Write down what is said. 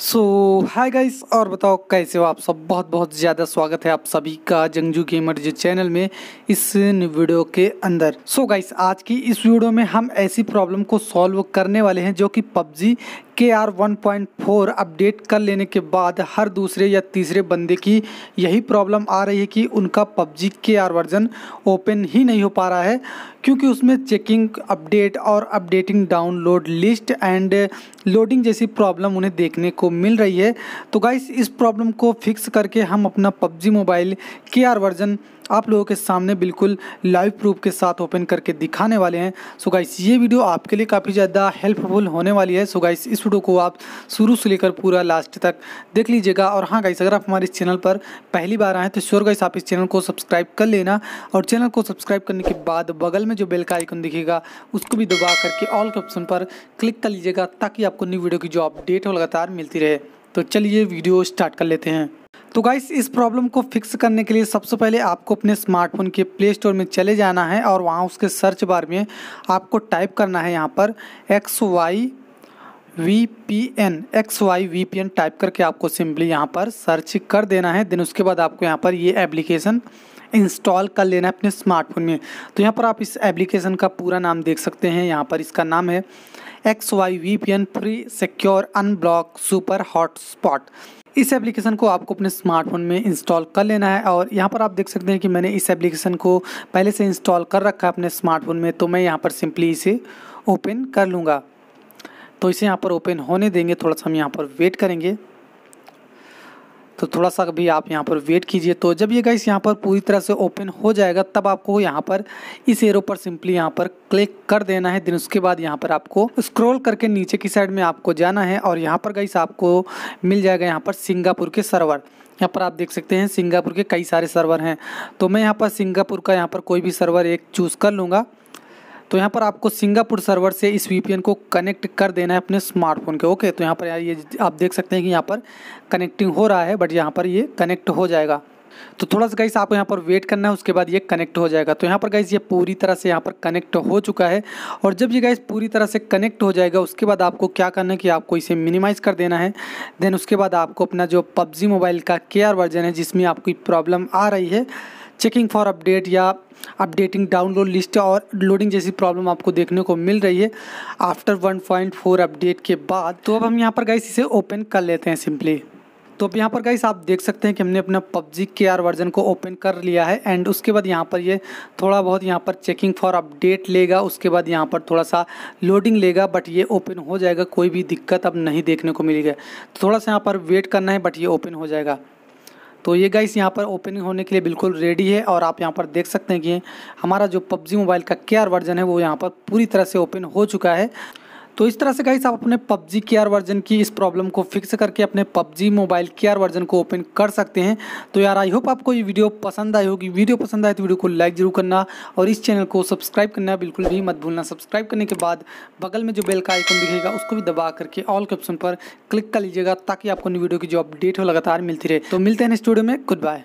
सो hi guys और बताओ कैसे हो आप सब बहुत बहुत ज़्यादा स्वागत है आप सभी का जंगजू गेमर जो चैनल में इस वीडियो के अंदर सो so गाइस आज की इस वीडियो में हम ऐसी प्रॉब्लम को सॉल्व करने वाले हैं जो कि पबजी के R one point four update कर लेने के बाद हर दूसरे या तीसरे बंदे की यही प्रॉब्लम आ रही है कि उनका पबजी के आर वर्जन ओपन ही नहीं हो पा रहा है क्योंकि उसमें चेकिंग अपडेट और updating download list and loading जैसी प्रॉब्लम उन्हें देखने को मिल रही है तो गाइस इस प्रॉब्लम को फिक्स करके हम अपना PUBG mobile K R version आप लोगों के सामने बिल्कुल लाइव प्रूफ के साथ ओपन करके दिखाने वाले हैं सो गाइस ये वीडियो आपके लिए काफ़ी ज़्यादा हेल्पफुल होने वाली है सो गाइस इस वीडियो को आप शुरू से लेकर पूरा लास्ट तक देख लीजिएगा और हाँ गाइस अगर आप हमारे इस चैनल पर पहली बार आएँ तो श्योर गाइस आप इस चैनल को सब्सक्राइब कर लेना और चैनल को सब्सक्राइब करने के बाद बगल में जो बेल का आइकन दिखेगा उसको भी दबा करके ऑल के ऑप्शन पर क्लिक कर लीजिएगा ताकि आपको न्यू वीडियो की जो अपडेट हो लगातार मिलती आती रहे तो चलिए वीडियो स्टार्ट कर लेते हैं तो गाइस इस प्रॉब्लम को फिक्स करने के लिए सबसे पहले आपको अपने स्मार्टफोन के प्ले स्टोर में चले जाना है और वहाँ उसके सर्च बार में आपको टाइप करना है यहाँ पर X Y V P N X Y V P N type करके आपको सिंपली यहाँ पर सर्च कर देना है देन उसके बाद आपको यहाँ पर ये एप्लीकेशन इंस्टॉल कर लेना है अपने स्मार्टफोन में तो यहाँ पर आप इस एप्लीकेशन का पूरा नाम देख सकते हैं यहाँ पर इसका नाम है X Y V P N free secure unblock super hotspot इस एप्लीकेशन को आपको अपने स्मार्टफोन में इंस्टॉल कर लेना है और यहाँ पर आप देख सकते हैं कि मैंने इस एप्लीकेशन को पहले से इंस्टॉल कर रखा है अपने स्मार्टफोन में तो मैं यहाँ पर सिंपली इसे ओपन कर लूँगा तो इसे यहाँ पर ओपन होने देंगे थोड़ा सा हम यहाँ पर वेट करेंगे तो थोड़ा सा भी आप यहाँ पर वेट कीजिए तो जब ये गाइस यहाँ पर पूरी तरह से ओपन हो जाएगा तब आपको यहाँ पर इस एरो पर सिंपली यहाँ पर क्लिक कर देना है दिन उसके बाद यहाँ पर आपको स्क्रॉल करके नीचे की साइड में आपको जाना है और यहाँ पर गाइस आपको मिल जाएगा यहाँ पर सिंगापुर के सर्वर यहाँ पर आप देख सकते हैं सिंगापुर के कई सारे सर्वर हैं तो मैं यहाँ पर सिंगापुर का यहाँ पर कोई भी सर्वर एक चूज़ कर लूँगा तो यहाँ पर आपको सिंगापुर सर्वर से इस वी को कनेक्ट कर देना है अपने स्मार्टफोन के ओके तो यहाँ पर ये आप देख सकते हैं कि यहाँ पर कनेक्टिंग हो रहा है बट यहाँ पर ये कनेक्ट हो जाएगा तो थोड़ा सा गाइस आपको यहाँ पर वेट करना है उसके बाद ये कनेक्ट हो जाएगा तो यहाँ पर गाइस ये पूरी तरह से यहाँ पर कनेक्ट हो चुका है और जब ये गाइस पूरी तरह से कनेक्ट हो जाएगा उसके बाद आपको क्या करना है कि आपको इसे मिनिमाइज़ कर देना है देन उसके बाद आपको अपना जो पबजी मोबाइल का केयर वर्जन है जिसमें आपकी प्रॉब्लम आ रही है चेकिंग फॉर अपडेट या अपडेटिंग डाउनलोड लिस्ट और लोडिंग जैसी प्रॉब्लम आपको देखने को मिल रही है आफ्टर 1.4 अपडेट के बाद तो अब हम यहाँ पर गाइस इसे ओपन कर लेते हैं सिंपली तो अब यहाँ पर गाइस आप देख सकते हैं कि हमने अपना पबजी के आर वर्जन को ओपन कर लिया है एंड उसके बाद यहाँ पर ये यह थोड़ा बहुत यहाँ पर चेकिंग फॉर अपडेट लेगा उसके बाद यहाँ पर थोड़ा सा लोडिंग लेगा बट ये ओपन हो जाएगा कोई भी दिक्कत अब नहीं देखने को मिलेगा तो थोड़ा सा यहाँ पर वेट करना है बट ये ओपन हो जाएगा तो ये गाइस यहाँ पर ओपनिंग होने के लिए बिल्कुल रेडी है और आप यहाँ पर देख सकते हैं कि हमारा जो पबजी मोबाइल का केयर वर्जन है वो यहाँ पर पूरी तरह से ओपन हो चुका है तो इस तरह से गाइस आप अपने पबजी के वर्जन की इस प्रॉब्लम को फिक्स करके अपने पबजी मोबाइल के वर्जन को ओपन कर सकते हैं तो यार आई होप आपको ये वीडियो पसंद आई होगी वीडियो पसंद आए तो वीडियो को लाइक जरूर करना और इस चैनल को सब्सक्राइब करना बिल्कुल भी मत भूलना सब्सक्राइब करने के बाद बगल में जो बेल का आइकन दिखेगा उसको भी दबा करके ऑल के ऑप्शन पर क्लिक कर लीजिएगा ताकि आपको वीडियो की जो अपडेट हो लगातार मिलती रहे तो मिलते हैं स्टूडियो में गुड बाय